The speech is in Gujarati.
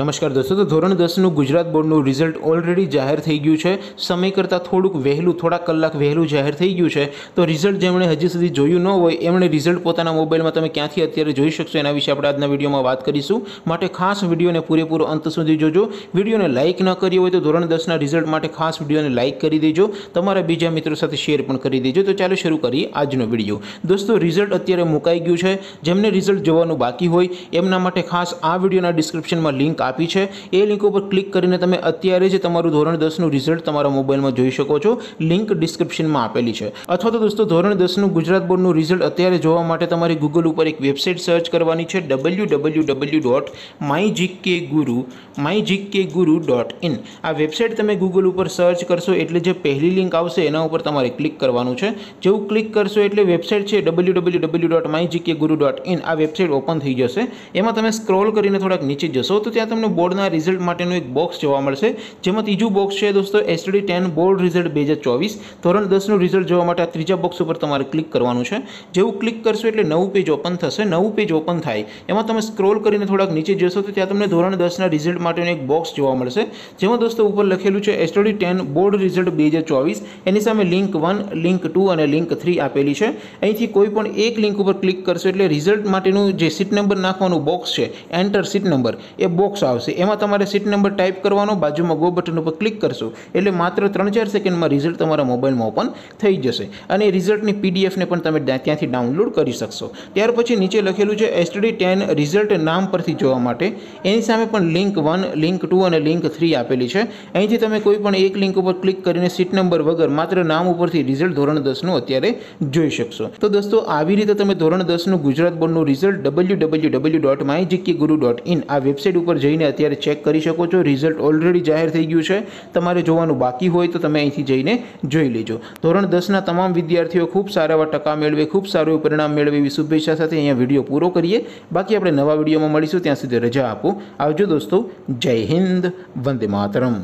નમસ્કાર દોસ્તો તો ધોરણ દસનું ગુજરાત બોર્ડનું રિઝલ્ટ ઓલરેડી જાહેર થઈ ગયું છે સમય કરતાં થોડુંક વહેલું થોડા કલાક વહેલું જાહેર થઈ ગયું છે તો રિઝલ્ટ જેમણે હજી સુધી જોયું ન હોય એમણે રિઝલ્ટ પોતાના મોબાઈલમાં તમે ક્યાંથી અત્યારે જોઈ શકશો એના વિશે આપણે આજના વિડીયોમાં વાત કરીશું માટે ખાસ વિડીયોને પૂરેપૂરો અંત સુધી જોજો વિડીયોને લાઇક ન કરી હોય તો ધોરણ દસના રિઝલ્ટ માટે ખાસ વિડીયોને લાઇક કરી દેજો તમારા બીજા મિત્રો સાથે શેર પણ કરી દેજો તો ચાલો શરૂ કરીએ આજનો વિડીયો દોસ્તો રિઝલ્ટ અત્યારે મુકાઈ ગયું છે જેમને રિઝલ્ટ જોવાનું બાકી હોય એમના માટે ખાસ આ વિડીયોના ડિસ્ક્રિપ્શનમાં લિંક આપી છે એ લિંક ઉપર ક્લિક કરીને તમે અત્યારે જે તમારું ધોરણ દસનું રિઝલ્ટ તમારા મોબાઈલમાં જોઈ શકો છો લિંક ડિસ્ક્રિપ્શનમાં આપેલી છે અથવા તો દોસ્તો ધોરણ દસનું ગુજરાત બોર્ડનું રિઝલ્ટ અત્યારે જોવા માટે તમારે ગૂગલ ઉપર એક વેબસાઇટ સર્ચ કરવાની છે W W W dot my GK Guru my GK Guru dot in આ વેબસાઇટ તમે ગૂગલ ઉપર સર્ચ કરશો એટલે જે પહેલી લિંક આવશે એના ઉપર તમારે ક્લિક કરવાનું છે જેવું ક્લિક કરશો એટલે વેબસાઇટ છે W W W dot my GK Guru dot in આ વેબસાઇટ ઓપન થઈ જશે એમાં તમે સ્ક્રોલ કરીને થોડાક નીચે જશો તો ત્યાં ત્યાં તમને બોર્ડના રિઝલ્ટ માટેનું એક બોક્સ જોવા મળશે જેમાં ત્રીજું બોક્સ છે દોસ્તો એસટીડી ટેન બોર્ડ રિઝલ્ટ બે હજાર ચોવીસ ધોરણ દસનું રિઝલ્ટ જોવા માટે આ ત્રીજા બોક્સ ઉપર તમારે ક્લિક કરવાનું છે જેવું ક્લિક કરશો એટલે નવું પેજ ઓપન થશે નવું પેજ ઓપન થાય એમાં તમે સ્ક્રોલ કરીને થોડાક નીચે જશો તો ત્યાં તમને ધોરણ દસના રિઝલ્ટ માટેનું એક બોક્સ જોવા મળશે જેમાં દોસ્તો ઉપર લખેલું છે એસટીડી ટેન બોર્ડ રિઝલ્ટ બે હજાર ચોવીસ એની સામે લિંક વન લિંક ટુ અને લિંક થ્રી આપેલી છે અહીંથી કોઈ પણ એક લિંક ઉપર ક્લિક કરશો એટલે રિઝલ્ટ માટેનું જે સીટ નંબર નાખવાનું બોક્સ છે એન્ટર સીટ નંબર એ બોક્સ બોક્સ આવશે એમાં તમારે સીટ નંબર ટાઈપ કરવાનો બાજુમાં ગો બટન ઉપર ક્લિક કરશો એટલે માત્ર ત્રણ ચાર સેકન્ડમાં રિઝલ્ટ તમારા મોબાઈલમાં ઓપન થઈ જશે અને રિઝલ્ટની પીડીએફને પણ તમે ત્યાંથી ડાઉનલોડ કરી શકશો ત્યાર પછી નીચે લખેલું છે એસટડી ટેન રિઝલ્ટ નામ પરથી જોવા માટે એની સામે પણ લિંક વન લિંક ટુ અને લિંક થ્રી આપેલી છે અહીંથી તમે કોઈ પણ એક લિંક ઉપર ક્લિક કરીને સીટ નંબર વગર માત્ર નામ ઉપરથી રિઝલ્ટ ધોરણ દસનું અત્યારે જોઈ શકશો તો દોસ્તો આવી રીતે તમે ધોરણ દસનું ગુજરાત બોર્ડનું result W W W dot my Guru dot in આ વેબસાઇટ ઉપર જઈને અત્યારે ચેક કરી શકો છો રિઝલ્ટ ઓલરેડી જાહેર થઈ ગયું છે તમારે જોવાનું બાકી હોય તો તમે અહીંથી જઈને જોઈ લેજો ધોરણ દસના તમામ વિદ્યાર્થીઓ ખૂબ સારા એવા ટકા મેળવે ખૂબ સારું પરિણામ મેળવે એવી શુભેચ્છા સાથે અહીંયા વિડીયો પૂરો કરીએ બાકી આપણે નવા વિડીયોમાં મળીશું ત્યાં સુધી રજા આપો આવજો દોસ્તો જય હિન્દ વંદે માતરમ